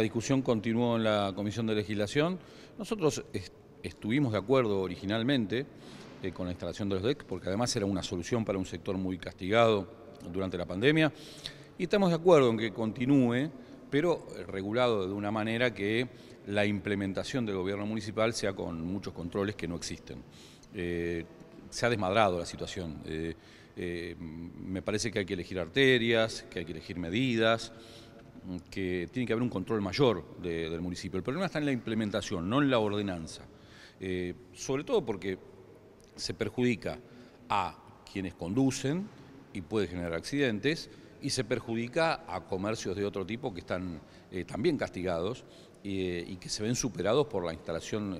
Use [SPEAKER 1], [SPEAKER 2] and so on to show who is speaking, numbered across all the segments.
[SPEAKER 1] La discusión continuó en la Comisión de Legislación. Nosotros estuvimos de acuerdo originalmente eh, con la instalación de los DEC, porque además era una solución para un sector muy castigado durante la pandemia. Y estamos de acuerdo en que continúe, pero regulado de una manera que la implementación del gobierno municipal sea con muchos controles que no existen. Eh, se ha desmadrado la situación. Eh, me parece que hay que elegir arterias, que hay que elegir medidas que tiene que haber un control mayor del municipio. El problema está en la implementación, no en la ordenanza. Eh, sobre todo porque se perjudica a quienes conducen y puede generar accidentes, y se perjudica a comercios de otro tipo que están eh, también castigados eh, y que se ven superados por la instalación,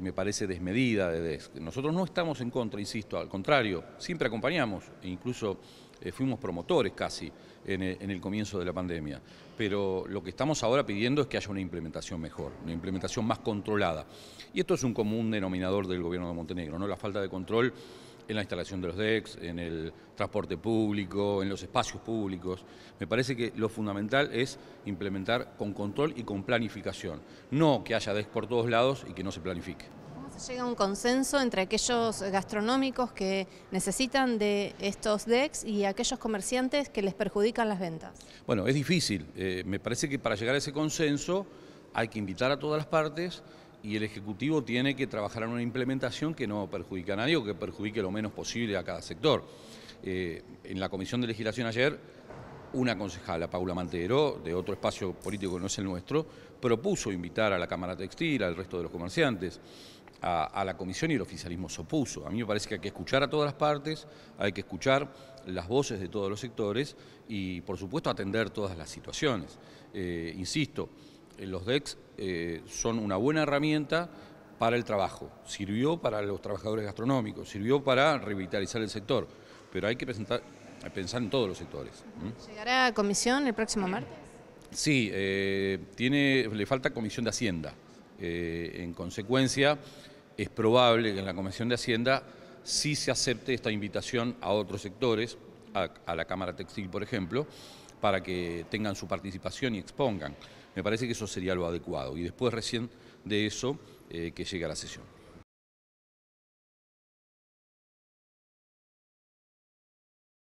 [SPEAKER 1] me parece, desmedida de DESC. Nosotros no estamos en contra, insisto, al contrario, siempre acompañamos, e incluso eh, fuimos promotores casi eh, en, el comienzo de la pandemia. Pero lo que estamos ahora pidiendo es que haya una implementación mejor, una implementación más controlada. Y esto es un común denominador del gobierno de Montenegro, ¿no? La falta de control en la instalación de los DEX, en el transporte público, en los espacios públicos. Me parece que lo fundamental es implementar con control y con planificación, no que haya DEX por todos lados y que no se planifique llega un consenso entre aquellos gastronómicos que necesitan de estos DEX y aquellos comerciantes que les perjudican las ventas? Bueno, es difícil. Eh, me parece que para llegar a ese consenso hay que invitar a todas las partes y el Ejecutivo tiene que trabajar en una implementación que no perjudique a nadie o que perjudique lo menos posible a cada sector. Eh, en la Comisión de Legislación ayer una concejala, Paula Mantero, de otro espacio político que no es el nuestro, propuso invitar a la Cámara Textil, al resto de los comerciantes, a, la comisión y el oficialismo se opuso. A mí me parece que hay que escuchar a todas las partes, hay que escuchar las voces de todos los sectores y, por supuesto, atender todas las situaciones. Eh, insisto, los DEX eh, son una buena herramienta para el trabajo, sirvió para los trabajadores gastronómicos, sirvió para revitalizar el sector, pero hay que presentar, pensar en todos los sectores. ¿Llegará a comisión el próximo martes? Sí, eh, tiene, le falta comisión de Hacienda. Eh, en consecuencia, es probable que en la comisión de Hacienda sí se acepte esta invitación a otros sectores, a, la Cámara Textil, por ejemplo, para que tengan su participación y expongan. Me parece que eso sería lo adecuado. Y después recién de eso eh, que llegue a la sesión.